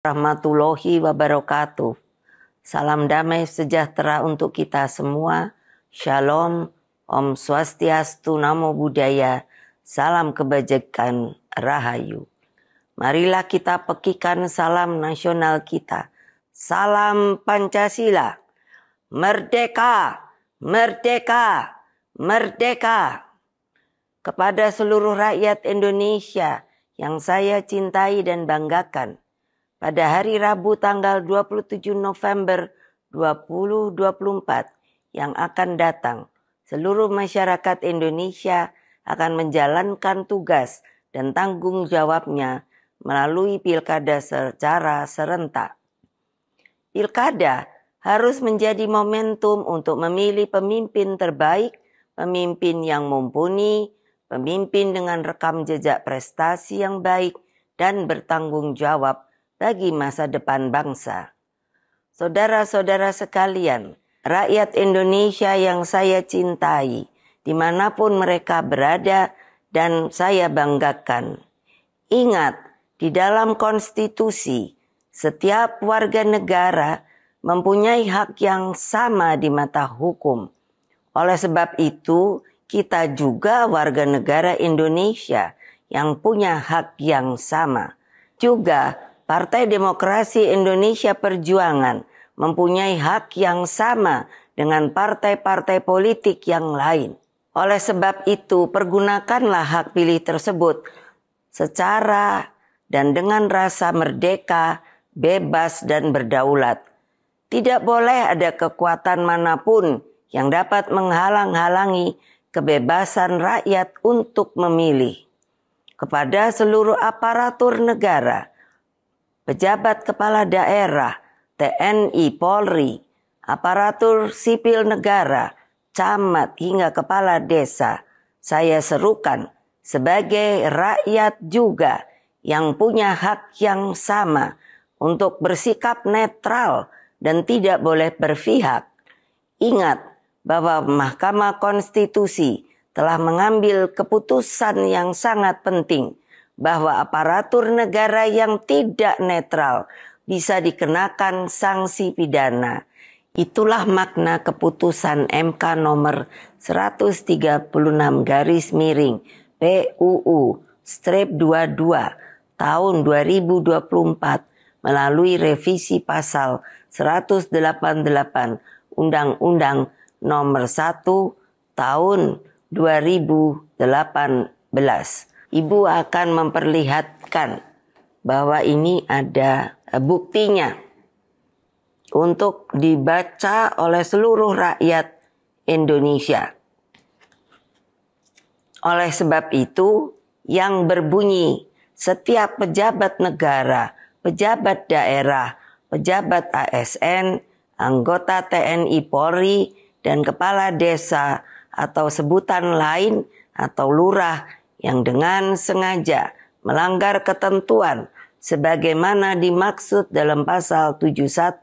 Rahmatullahi wabarakatuh. Salam damai sejahtera untuk kita semua. Shalom, Om Swastiastu, Namo Buddhaya, Salam Kebajikan, Rahayu. Marilah kita pekikan salam nasional kita. Salam Pancasila. Merdeka, merdeka, merdeka. Kepada seluruh rakyat Indonesia yang saya cintai dan banggakan pada hari Rabu tanggal 27 November 2024 yang akan datang, seluruh masyarakat Indonesia akan menjalankan tugas dan tanggung jawabnya melalui pilkada secara serentak. Pilkada harus menjadi momentum untuk memilih pemimpin terbaik, pemimpin yang mumpuni, pemimpin dengan rekam jejak prestasi yang baik dan bertanggung jawab bagi masa depan bangsa. Saudara-saudara sekalian, rakyat Indonesia yang saya cintai, dimanapun mereka berada dan saya banggakan. Ingat, di dalam konstitusi, setiap warga negara mempunyai hak yang sama di mata hukum. Oleh sebab itu, kita juga warga negara Indonesia yang punya hak yang sama. Juga Partai Demokrasi Indonesia Perjuangan mempunyai hak yang sama dengan partai-partai politik yang lain. Oleh sebab itu, pergunakanlah hak pilih tersebut secara dan dengan rasa merdeka, bebas, dan berdaulat. Tidak boleh ada kekuatan manapun yang dapat menghalang-halangi kebebasan rakyat untuk memilih. Kepada seluruh aparatur negara, pejabat kepala daerah, TNI, Polri, aparatur sipil negara, camat hingga kepala desa. Saya serukan sebagai rakyat juga yang punya hak yang sama untuk bersikap netral dan tidak boleh berpihak. Ingat bahwa Mahkamah Konstitusi telah mengambil keputusan yang sangat penting bahwa aparatur negara yang tidak netral bisa dikenakan sanksi pidana. Itulah makna keputusan MK nomor 136 garis miring PUU strip 22 tahun 2024 melalui revisi pasal 188 Undang-Undang nomor 1 tahun 2018 ibu akan memperlihatkan bahwa ini ada eh, buktinya untuk dibaca oleh seluruh rakyat Indonesia. Oleh sebab itu, yang berbunyi setiap pejabat negara, pejabat daerah, pejabat ASN, anggota TNI Polri, dan kepala desa atau sebutan lain atau lurah yang dengan sengaja melanggar ketentuan sebagaimana dimaksud dalam pasal 71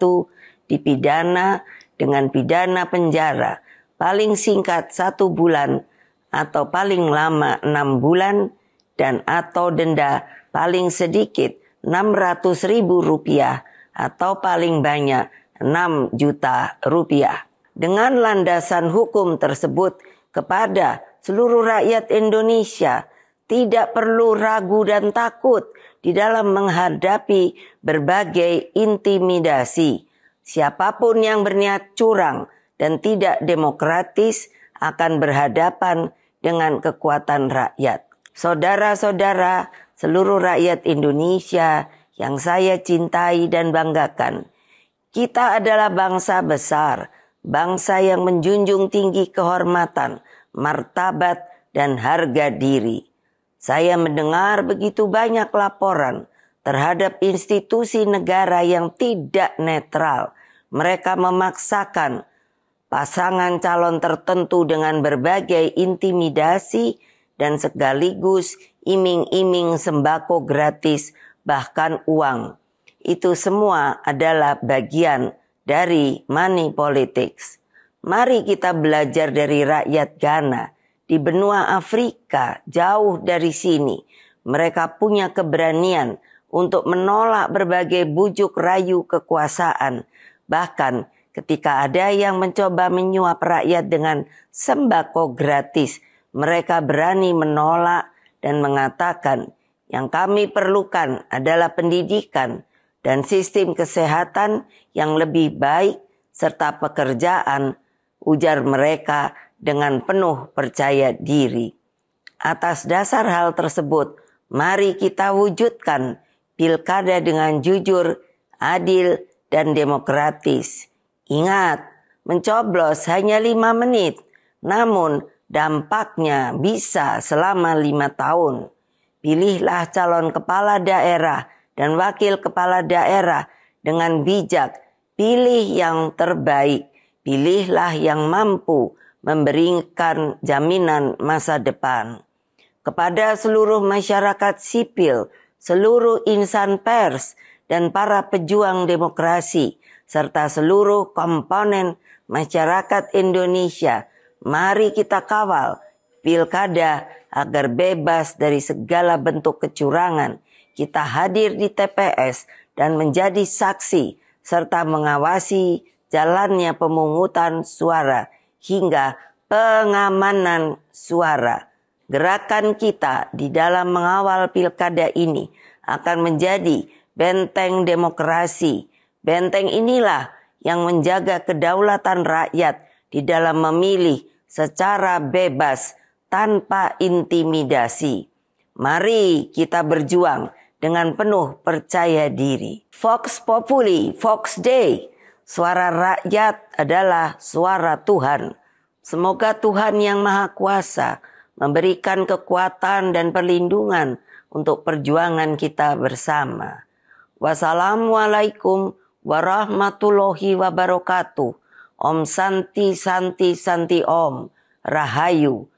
dipidana dengan pidana penjara paling singkat satu bulan atau paling lama enam bulan dan atau denda paling sedikit enam ratus ribu rupiah atau paling banyak enam juta rupiah. Dengan landasan hukum tersebut kepada seluruh rakyat Indonesia tidak perlu ragu dan takut di dalam menghadapi berbagai intimidasi. Siapapun yang berniat curang dan tidak demokratis akan berhadapan dengan kekuatan rakyat. Saudara-saudara, seluruh rakyat Indonesia yang saya cintai dan banggakan, kita adalah bangsa besar, bangsa yang menjunjung tinggi kehormatan martabat, dan harga diri. Saya mendengar begitu banyak laporan terhadap institusi negara yang tidak netral. Mereka memaksakan pasangan calon tertentu dengan berbagai intimidasi dan sekaligus iming-iming sembako gratis, bahkan uang. Itu semua adalah bagian dari money politics. Mari kita belajar dari rakyat Ghana di benua Afrika jauh dari sini. Mereka punya keberanian untuk menolak berbagai bujuk rayu kekuasaan. Bahkan ketika ada yang mencoba menyuap rakyat dengan sembako gratis, mereka berani menolak dan mengatakan yang kami perlukan adalah pendidikan dan sistem kesehatan yang lebih baik serta pekerjaan ujar mereka dengan penuh percaya diri. Atas dasar hal tersebut, mari kita wujudkan pilkada dengan jujur, adil, dan demokratis. Ingat, mencoblos hanya lima menit, namun dampaknya bisa selama lima tahun. Pilihlah calon kepala daerah dan wakil kepala daerah dengan bijak. Pilih yang terbaik Pilihlah yang mampu memberikan jaminan masa depan kepada seluruh masyarakat sipil, seluruh insan pers, dan para pejuang demokrasi, serta seluruh komponen masyarakat Indonesia. Mari kita kawal pilkada agar bebas dari segala bentuk kecurangan. Kita hadir di TPS dan menjadi saksi serta mengawasi jalannya pemungutan suara hingga pengamanan suara. Gerakan kita di dalam mengawal pilkada ini akan menjadi benteng demokrasi. Benteng inilah yang menjaga kedaulatan rakyat di dalam memilih secara bebas tanpa intimidasi. Mari kita berjuang dengan penuh percaya diri. Fox Populi, Fox Day Suara rakyat adalah suara Tuhan. Semoga Tuhan yang Maha Kuasa memberikan kekuatan dan perlindungan untuk perjuangan kita bersama. Wassalamualaikum warahmatullahi wabarakatuh. Om Santi Santi Santi Om. Rahayu.